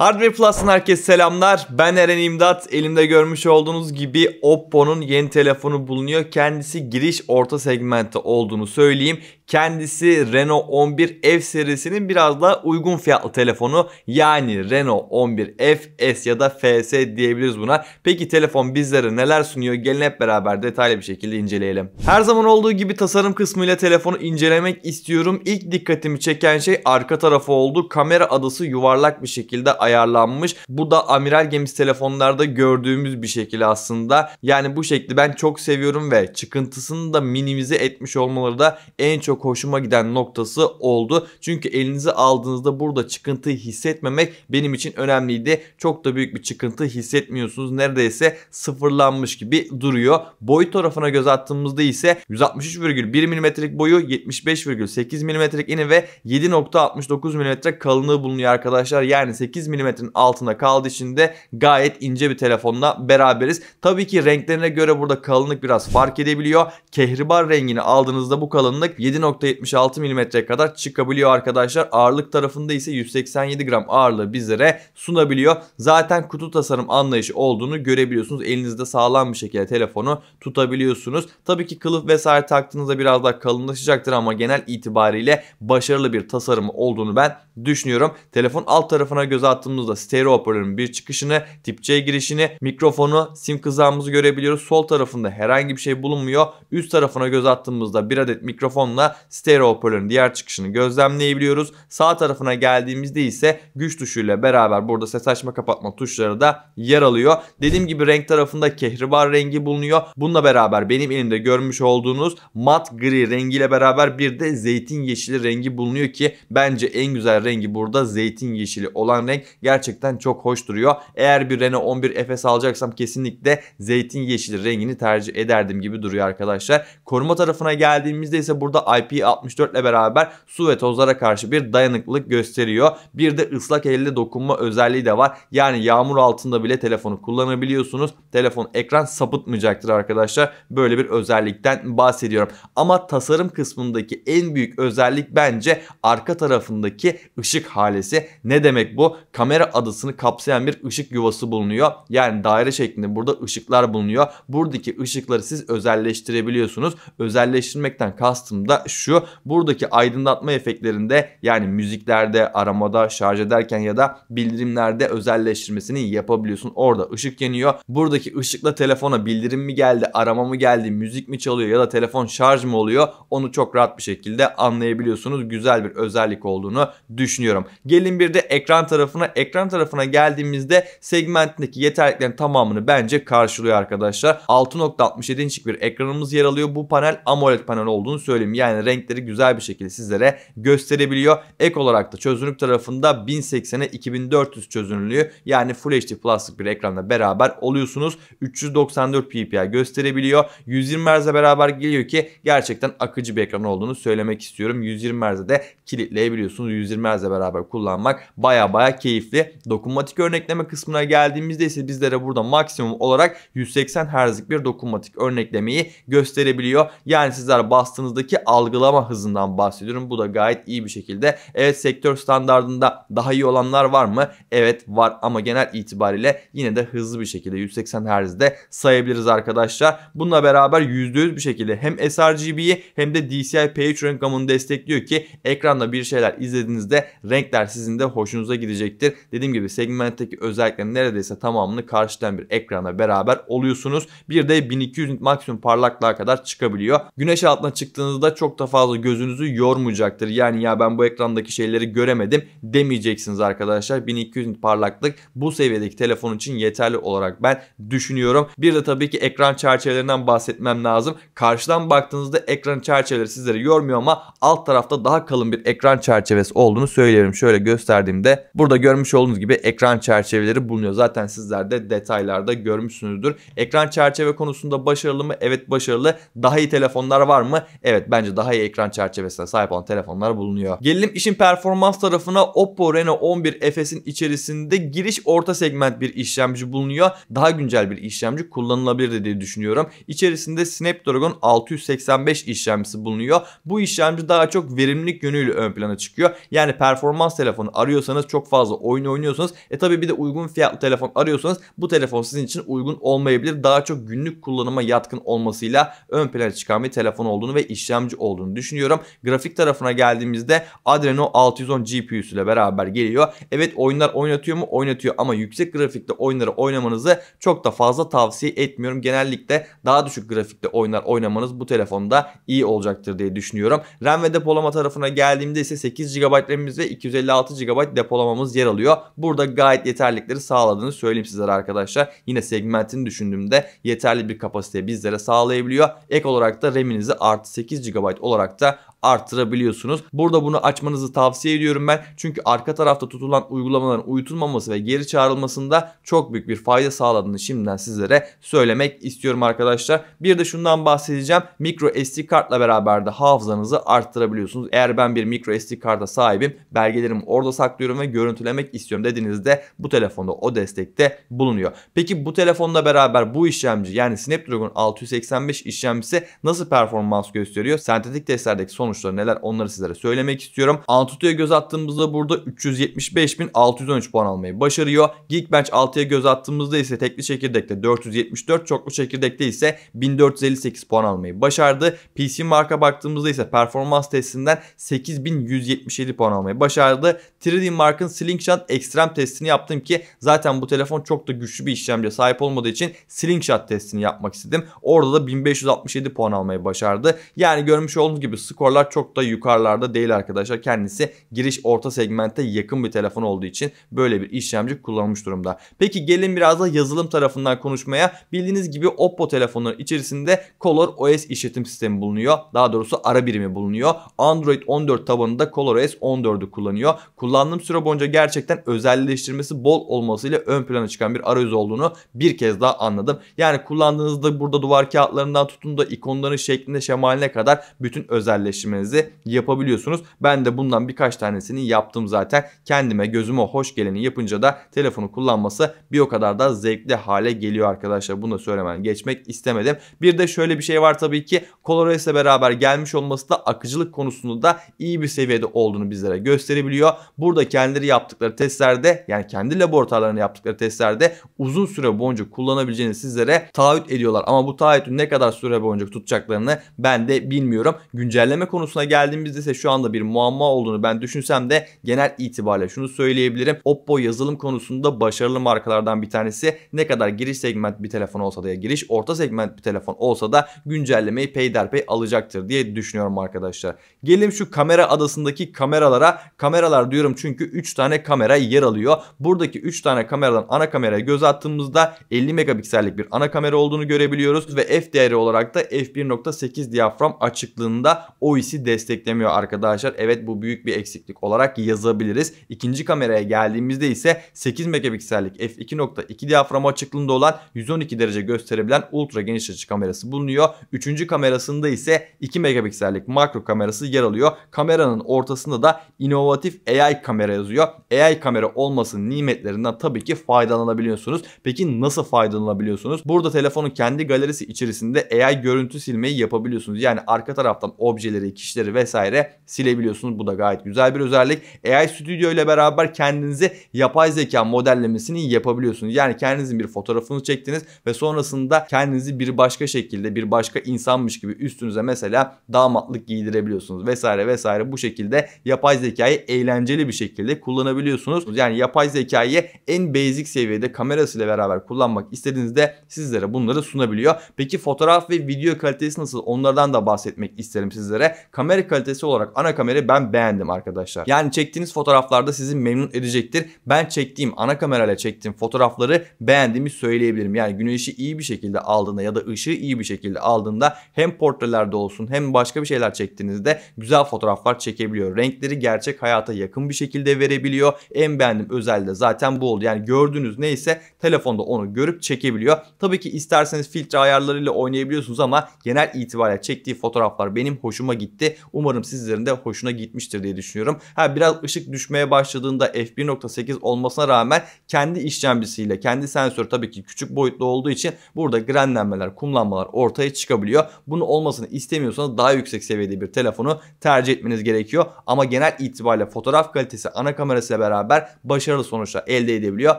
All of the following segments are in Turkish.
Hardware Plus'tan herkes selamlar. Ben Eren İmdat. Elimde görmüş olduğunuz gibi Oppo'nun yeni telefonu bulunuyor. Kendisi giriş orta segmentte olduğunu söyleyeyim kendisi Renault 11 F serisinin biraz daha uygun fiyatlı telefonu yani Renault 11 FS ya da FS diyebiliriz buna. Peki telefon bizlere neler sunuyor? Gelin hep beraber detaylı bir şekilde inceleyelim. Her zaman olduğu gibi tasarım kısmıyla telefonu incelemek istiyorum. İlk dikkatimi çeken şey arka tarafı oldu. Kamera adası yuvarlak bir şekilde ayarlanmış. Bu da amiral gemisi telefonlarda gördüğümüz bir şekilde aslında. Yani bu şekli ben çok seviyorum ve çıkıntısını da minimize etmiş olmaları da en çok çok hoşuma giden noktası oldu. Çünkü elinize aldığınızda burada çıkıntı hissetmemek benim için önemliydi. Çok da büyük bir çıkıntı hissetmiyorsunuz. Neredeyse sıfırlanmış gibi duruyor. Boy tarafına göz attığımızda ise 163,1 mm'lik boyu 75,8 mm'lik eni ve 7.69 mm kalınlığı bulunuyor arkadaşlar. Yani 8 mm'nin altında kaldığı için de gayet ince bir telefonla beraberiz. Tabii ki renklerine göre burada kalınlık biraz fark edebiliyor. Kehribar rengini aldığınızda bu kalınlık 7. 1.76 milimetre kadar çıkabiliyor arkadaşlar. Ağırlık tarafında ise 187 gram ağırlığı bizlere sunabiliyor. Zaten kutu tasarım anlayışı olduğunu görebiliyorsunuz. Elinizde sağlam bir şekilde telefonu tutabiliyorsunuz. Tabii ki kılıf vesaire taktığınızda biraz daha kalınlaşacaktır ama genel itibariyle başarılı bir tasarım olduğunu ben düşünüyorum. Telefon alt tarafına göz attığımızda stereo hoparlörün bir çıkışını, tip C girişini, mikrofonu, sim kızağımızı görebiliyoruz. Sol tarafında herhangi bir şey bulunmuyor. Üst tarafına göz attığımızda bir adet mikrofonla stereo hoparlörün diğer çıkışını gözlemleyebiliyoruz. Sağ tarafına geldiğimizde ise güç tuşuyla beraber burada ses açma kapatma tuşları da yer alıyor. Dediğim gibi renk tarafında kehribar rengi bulunuyor. Bununla beraber benim elimde görmüş olduğunuz mat gri rengiyle beraber bir de zeytin yeşili rengi bulunuyor ki bence en güzel rengi burada zeytin yeşili olan renk gerçekten çok hoş duruyor. Eğer bir Renault 11 FS alacaksam kesinlikle zeytin yeşili rengini tercih ederdim gibi duruyor arkadaşlar. Koruma tarafına geldiğimizde ise burada IP IP64 ile beraber su ve tozlara karşı bir dayanıklılık gösteriyor. Bir de ıslak elle dokunma özelliği de var. Yani yağmur altında bile telefonu kullanabiliyorsunuz. Telefon ekran sapıtmayacaktır arkadaşlar. Böyle bir özellikten bahsediyorum. Ama tasarım kısmındaki en büyük özellik bence arka tarafındaki ışık halesi. Ne demek bu? Kamera adasını kapsayan bir ışık yuvası bulunuyor. Yani daire şeklinde burada ışıklar bulunuyor. Buradaki ışıkları siz özelleştirebiliyorsunuz. Özelleştirmekten kastım da şu buradaki aydınlatma efektlerinde yani müziklerde, aramada, şarj ederken ya da bildirimlerde özelleştirmesini yapabiliyorsun. Orada ışık yanıyor. Buradaki ışıkla telefona bildirim mi geldi, arama mı geldi, müzik mi çalıyor ya da telefon şarj mı oluyor onu çok rahat bir şekilde anlayabiliyorsunuz. Güzel bir özellik olduğunu düşünüyorum. Gelin bir de ekran tarafına. Ekran tarafına geldiğimizde segmentindeki yeterliklerin tamamını bence karşılıyor arkadaşlar. 6.67 inçlik bir ekranımız yer alıyor. Bu panel AMOLED panel olduğunu söyleyeyim. Yani ee, renkleri güzel bir şekilde sizlere gösterebiliyor. Ek olarak da çözünürlük tarafında 1080'e 2400 çözünürlüğü yani Full HD Plus'lık bir ekranla beraber oluyorsunuz. 394 ppi gösterebiliyor. 120 Hz'e beraber geliyor ki gerçekten akıcı bir ekran olduğunu söylemek istiyorum. 120 Hz'e de kilitleyebiliyorsunuz. 120 Hz'e beraber kullanmak baya baya keyifli. Dokunmatik örnekleme kısmına geldiğimizde ise bizlere burada maksimum olarak 180 Hz'lik bir dokunmatik örneklemeyi gösterebiliyor. Yani sizler bastığınızdaki algı algılama hızından bahsediyorum. Bu da gayet iyi bir şekilde. Evet sektör standartında daha iyi olanlar var mı? Evet var ama genel itibariyle yine de hızlı bir şekilde 180 Hz'de sayabiliriz arkadaşlar. Bununla beraber %100 bir şekilde hem sRGB'yi hem de DCI p 3 renk gamını destekliyor ki ekranda bir şeyler izlediğinizde renkler sizin de hoşunuza gidecektir. Dediğim gibi segmentteki özelliklerin neredeyse tamamını karşılayan bir ekrana beraber oluyorsunuz. Bir de 1200 maksimum parlaklığa kadar çıkabiliyor. Güneş altına çıktığınızda çok da fazla gözünüzü yormayacaktır. Yani ya ben bu ekrandaki şeyleri göremedim demeyeceksiniz arkadaşlar. 1200 parlaklık bu seviyedeki telefon için yeterli olarak ben düşünüyorum. Bir de tabii ki ekran çerçevelerinden bahsetmem lazım. Karşıdan baktığınızda ekran çerçeveleri sizleri yormuyor ama alt tarafta daha kalın bir ekran çerçevesi olduğunu söylerim. Şöyle gösterdiğimde burada görmüş olduğunuz gibi ekran çerçeveleri bulunuyor. Zaten sizler de detaylarda görmüşsünüzdür. Ekran çerçeve konusunda başarılı mı? Evet başarılı. Daha iyi telefonlar var mı? Evet bence daha daha iyi ekran çerçevesine sahip olan telefonlar bulunuyor. Gelelim işin performans tarafına Oppo Reno 11 FS'in içerisinde giriş orta segment bir işlemci bulunuyor. Daha güncel bir işlemci kullanılabilir diye düşünüyorum. İçerisinde Snapdragon 685 işlemcisi bulunuyor. Bu işlemci daha çok verimlilik yönüyle ön plana çıkıyor. Yani performans telefonu arıyorsanız çok fazla oyun oynuyorsanız e tabi bir de uygun fiyatlı telefon arıyorsanız bu telefon sizin için uygun olmayabilir. Daha çok günlük kullanıma yatkın olmasıyla ön plana çıkan bir telefon olduğunu ve işlemci olduğunu olduğunu düşünüyorum. Grafik tarafına geldiğimizde Adreno 610 GPU'su ile beraber geliyor. Evet oyunlar oynatıyor mu? Oynatıyor ama yüksek grafikte oyunları oynamanızı çok da fazla tavsiye etmiyorum. Genellikle daha düşük grafikte oyunlar oynamanız bu telefonda iyi olacaktır diye düşünüyorum. RAM ve depolama tarafına geldiğimde ise 8 GB RAM'imiz ve 256 GB depolamamız yer alıyor. Burada gayet yeterlikleri sağladığını söyleyeyim sizlere arkadaşlar. Yine segmentini düşündüğümde yeterli bir kapasite bizlere sağlayabiliyor. Ek olarak da RAM'inizi artı 8 GB olarak da arttırabiliyorsunuz. Burada bunu açmanızı tavsiye ediyorum ben. Çünkü arka tarafta tutulan uygulamaların uyutulmaması ve geri çağrılmasında çok büyük bir fayda sağladığını şimdiden sizlere söylemek istiyorum arkadaşlar. Bir de şundan bahsedeceğim. Micro SD kartla beraber de hafızanızı arttırabiliyorsunuz. Eğer ben bir micro SD karta sahibim, belgelerimi orada saklıyorum ve görüntülemek istiyorum dediğinizde bu telefonda o destekte bulunuyor. Peki bu telefonda beraber bu işlemci yani Snapdragon 685 işlemcisi nasıl performans gösteriyor? Sentetik testlerdeki sonuç sonuçları neler onları sizlere söylemek istiyorum. Antutu'ya göz attığımızda burada 375.613 puan almayı başarıyor. Geekbench 6'ya göz attığımızda ise tekli çekirdekte 474, çoklu çekirdekte ise 1458 puan almayı başardı. PC marka baktığımızda ise performans testinden 8177 puan almayı başardı. 3D Mark'ın Slingshot Extreme testini yaptım ki zaten bu telefon çok da güçlü bir işlemciye sahip olmadığı için Slingshot testini yapmak istedim. Orada da 1567 puan almayı başardı. Yani görmüş olduğunuz gibi skorlar fiyatlar çok da yukarılarda değil arkadaşlar. Kendisi giriş orta segmente yakın bir telefon olduğu için böyle bir işlemci kullanmış durumda. Peki gelin biraz da yazılım tarafından konuşmaya. Bildiğiniz gibi Oppo telefonların içerisinde Color OS işletim sistemi bulunuyor. Daha doğrusu ara birimi bulunuyor. Android 14 tabanında Color OS 14'ü kullanıyor. Kullandığım süre boyunca gerçekten özelleştirmesi bol olmasıyla ön plana çıkan bir arayüz olduğunu bir kez daha anladım. Yani kullandığınızda burada duvar kağıtlarından tutun da ikonların şeklinde şemaline kadar bütün özelleştirme seçiminizi yapabiliyorsunuz. Ben de bundan birkaç tanesini yaptım zaten. Kendime gözüme hoş geleni yapınca da telefonu kullanması bir o kadar da zevkli hale geliyor arkadaşlar. Bunu da söylemen geçmek istemedim. Bir de şöyle bir şey var tabii ki ColorOS'le beraber gelmiş olması da akıcılık konusunda da iyi bir seviyede olduğunu bizlere gösterebiliyor. Burada kendileri yaptıkları testlerde yani kendi laboratuvarlarını yaptıkları testlerde uzun süre boyunca kullanabileceğini sizlere taahhüt ediyorlar. Ama bu taahhütü ne kadar süre boyunca tutacaklarını ben de bilmiyorum. Güncelleme konusunda konusuna geldiğimizde ise şu anda bir muamma olduğunu ben düşünsem de genel itibariyle şunu söyleyebilirim. Oppo yazılım konusunda başarılı markalardan bir tanesi. Ne kadar giriş segment bir telefon olsa da ya giriş orta segment bir telefon olsa da güncellemeyi peyderpey alacaktır diye düşünüyorum arkadaşlar. Gelelim şu kamera adasındaki kameralara. Kameralar diyorum çünkü 3 tane kamera yer alıyor. Buradaki 3 tane kameradan ana kameraya göz attığımızda 50 megapiksellik bir ana kamera olduğunu görebiliyoruz ve f değeri olarak da f1.8 diyafram açıklığında OIS kendisi desteklemiyor arkadaşlar. Evet bu büyük bir eksiklik olarak yazabiliriz. İkinci kameraya geldiğimizde ise 8 megapiksellik f2.2 diyafram açıklığında olan 112 derece gösterebilen ultra geniş açı kamerası bulunuyor. Üçüncü kamerasında ise 2 megapiksellik makro kamerası yer alıyor. Kameranın ortasında da inovatif AI kamera yazıyor. AI kamera olmasının nimetlerinden tabii ki faydalanabiliyorsunuz. Peki nasıl faydalanabiliyorsunuz? Burada telefonun kendi galerisi içerisinde AI görüntü silmeyi yapabiliyorsunuz. Yani arka taraftan objeleri kişileri vesaire silebiliyorsunuz. Bu da gayet güzel bir özellik. AI Studio ile beraber kendinizi yapay zeka modellemesini yapabiliyorsunuz. Yani kendinizin bir fotoğrafını çektiniz ve sonrasında kendinizi bir başka şekilde bir başka insanmış gibi üstünüze mesela damatlık giydirebiliyorsunuz vesaire vesaire bu şekilde yapay zekayı eğlenceli bir şekilde kullanabiliyorsunuz. Yani yapay zekayı en basic seviyede kamerasıyla beraber kullanmak istediğinizde sizlere bunları sunabiliyor. Peki fotoğraf ve video kalitesi nasıl? Onlardan da bahsetmek isterim sizlere kamera kalitesi olarak ana kamerayı ben beğendim arkadaşlar. Yani çektiğiniz fotoğraflarda sizi memnun edecektir. Ben çektiğim ana kamerayla çektiğim fotoğrafları beğendiğimi söyleyebilirim. Yani güneşi iyi bir şekilde aldığında ya da ışığı iyi bir şekilde aldığında hem portrelerde olsun hem başka bir şeyler çektiğinizde güzel fotoğraflar çekebiliyor. Renkleri gerçek hayata yakın bir şekilde verebiliyor. En beğendiğim özelliği de zaten bu oldu. Yani gördüğünüz neyse telefonda onu görüp çekebiliyor. Tabii ki isterseniz filtre ayarlarıyla oynayabiliyorsunuz ama genel itibariyle çektiği fotoğraflar benim hoşuma gitti gitti. Umarım sizlerin de hoşuna gitmiştir diye düşünüyorum. Ha biraz ışık düşmeye başladığında f1.8 olmasına rağmen kendi işlemcisiyle kendi sensör tabii ki küçük boyutlu olduğu için burada grenlenmeler, kumlanmalar ortaya çıkabiliyor. Bunu olmasını istemiyorsanız daha yüksek seviyede bir telefonu tercih etmeniz gerekiyor. Ama genel itibariyle fotoğraf kalitesi ana kamerasıyla beraber başarılı sonuçlar elde edebiliyor.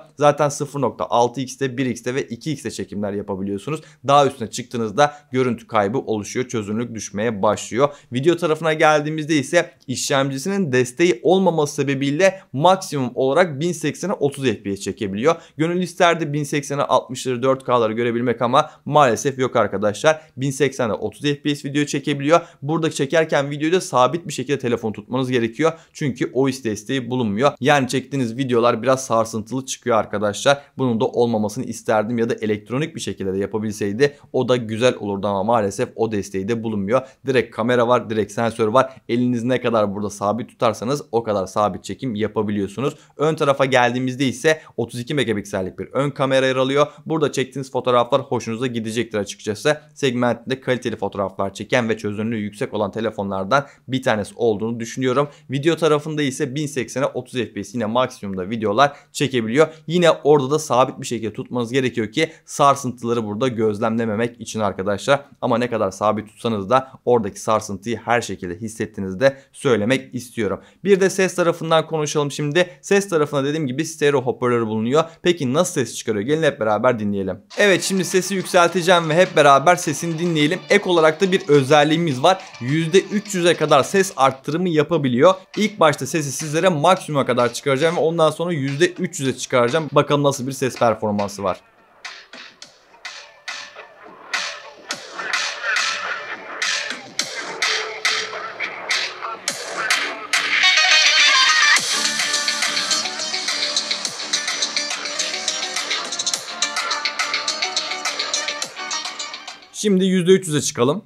Zaten 0.6x'te, 1x'te ve 2x'te çekimler yapabiliyorsunuz. Daha üstüne çıktığınızda görüntü kaybı oluşuyor, çözünürlük düşmeye başlıyor. Video Video tarafına geldiğimizde ise işlemcisinin desteği olmaması sebebiyle maksimum olarak 1080'e 30 fps çekebiliyor. Gönül isterdi 1080'e 60'ları 4K'ları görebilmek ama maalesef yok arkadaşlar. 1080'e 30 fps video çekebiliyor. Burada çekerken videoyu da sabit bir şekilde telefon tutmanız gerekiyor. Çünkü OIS desteği bulunmuyor. Yani çektiğiniz videolar biraz sarsıntılı çıkıyor arkadaşlar. Bunun da olmamasını isterdim ya da elektronik bir şekilde de yapabilseydi o da güzel olurdu ama maalesef o desteği de bulunmuyor. Direkt kamera var direkt sensör var. Eliniz ne kadar burada sabit tutarsanız o kadar sabit çekim yapabiliyorsunuz. Ön tarafa geldiğimizde ise 32 megapiksellik bir ön kamera yer alıyor. Burada çektiğiniz fotoğraflar hoşunuza gidecektir açıkçası. Segmentinde kaliteli fotoğraflar çeken ve çözünürlüğü yüksek olan telefonlardan bir tanesi olduğunu düşünüyorum. Video tarafında ise 1080'e 30 FPS yine maksimumda videolar çekebiliyor. Yine orada da sabit bir şekilde tutmanız gerekiyor ki sarsıntıları burada gözlemlememek için arkadaşlar. Ama ne kadar sabit tutsanız da oradaki sarsıntıyı her şekilde hissettiğinizi de söylemek istiyorum. Bir de ses tarafından konuşalım şimdi. Ses tarafında dediğim gibi stereo hoparlörü bulunuyor. Peki nasıl ses çıkarıyor? Gelin hep beraber dinleyelim. Evet şimdi sesi yükselteceğim ve hep beraber sesini dinleyelim. Ek olarak da bir özelliğimiz var. %300'e kadar ses arttırımı yapabiliyor. İlk başta sesi sizlere maksimuma kadar çıkaracağım ve ondan sonra %300'e çıkaracağım. Bakalım nasıl bir ses performansı var. Şimdi %300'e çıkalım.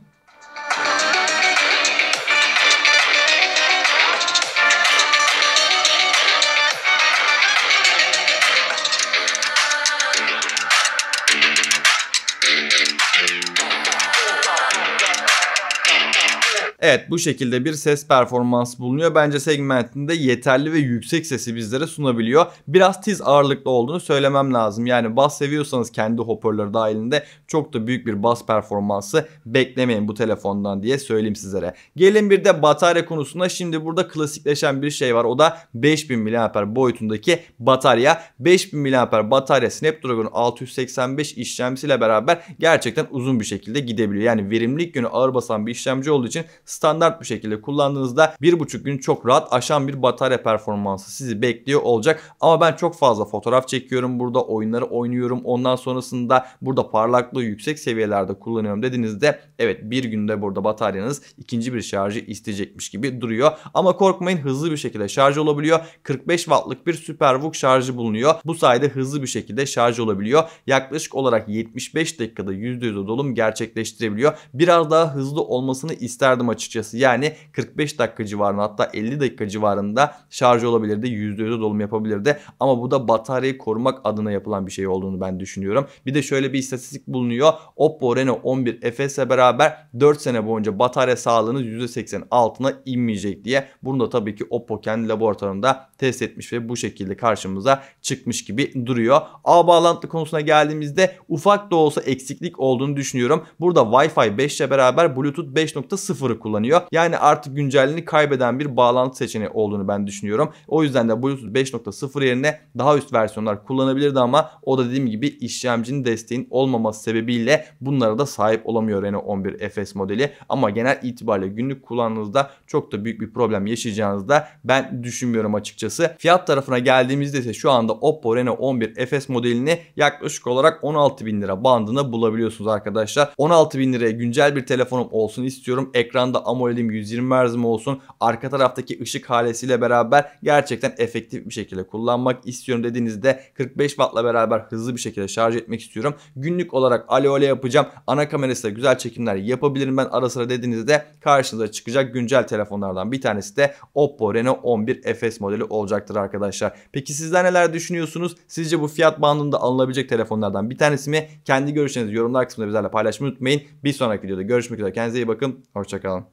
Evet bu şekilde bir ses performansı bulunuyor. Bence segmentinde yeterli ve yüksek sesi bizlere sunabiliyor. Biraz tiz ağırlıklı olduğunu söylemem lazım. Yani bas seviyorsanız kendi hoparlörü dahilinde çok da büyük bir bas performansı beklemeyin bu telefondan diye söyleyeyim sizlere. Gelin bir de batarya konusunda şimdi burada klasikleşen bir şey var. O da 5000 mAh boyutundaki batarya. 5000 mAh batarya Snapdragon 685 işlemcisiyle beraber gerçekten uzun bir şekilde gidebiliyor. Yani verimlilik yönü ağır basan bir işlemci olduğu için standart bir şekilde kullandığınızda 1,5 gün çok rahat aşan bir batarya performansı sizi bekliyor olacak. Ama ben çok fazla fotoğraf çekiyorum burada oyunları oynuyorum ondan sonrasında burada parlaklığı yüksek seviyelerde kullanıyorum dediğinizde evet bir günde burada bataryanız ikinci bir şarjı isteyecekmiş gibi duruyor. Ama korkmayın hızlı bir şekilde şarj olabiliyor. 45 wattlık bir SuperVOOC şarjı bulunuyor. Bu sayede hızlı bir şekilde şarj olabiliyor. Yaklaşık olarak 75 dakikada %100 dolum gerçekleştirebiliyor. Biraz daha hızlı olmasını isterdim açıkçası açıkçası. Yani 45 dakika civarında hatta 50 dakika civarında şarj olabilirdi. %100'e dolum yapabilirdi. Ama bu da bataryayı korumak adına yapılan bir şey olduğunu ben düşünüyorum. Bir de şöyle bir istatistik bulunuyor. Oppo Reno 11 FS'e beraber 4 sene boyunca batarya sağlığınız %80 altına inmeyecek diye. Bunu da tabii ki Oppo kendi laboratuvarında test etmiş ve bu şekilde karşımıza çıkmış gibi duruyor. A bağlantı konusuna geldiğimizde ufak da olsa eksiklik olduğunu düşünüyorum. Burada Wi-Fi 5 ile beraber Bluetooth 5.0'ı kullanıyor. Yani artık güncelliğini kaybeden bir bağlantı seçeneği olduğunu ben düşünüyorum. O yüzden de Bluetooth 5.0 yerine daha üst versiyonlar kullanabilirdi ama o da dediğim gibi işlemcinin desteğin olmaması sebebiyle bunlara da sahip olamıyor Renault 11 FS modeli. Ama genel itibariyle günlük kullandığınızda çok da büyük bir problem yaşayacağınızı da ben düşünmüyorum açıkçası. Fiyat tarafına geldiğimizde ise şu anda Oppo Reno 11 FS modelini yaklaşık olarak 16 bin lira bandına bulabiliyorsunuz arkadaşlar. 16 bin liraya güncel bir telefonum olsun istiyorum. Ekranda da amoledim 120 Hz mi olsun arka taraftaki ışık halesiyle beraber gerçekten efektif bir şekilde kullanmak istiyorum dediğinizde 45 Watt'la beraber hızlı bir şekilde şarj etmek istiyorum. Günlük olarak ale ole yapacağım. Ana kamerasıyla güzel çekimler yapabilirim ben ara sıra dediğinizde karşınıza çıkacak güncel telefonlardan bir tanesi de Oppo Reno 11 FS modeli olacaktır arkadaşlar. Peki sizler neler düşünüyorsunuz? Sizce bu fiyat bandında alınabilecek telefonlardan bir tanesi mi? Kendi görüşlerinizi yorumlar kısmında bizlerle paylaşmayı unutmayın. Bir sonraki videoda görüşmek üzere. Kendinize iyi bakın. Hoşçakalın.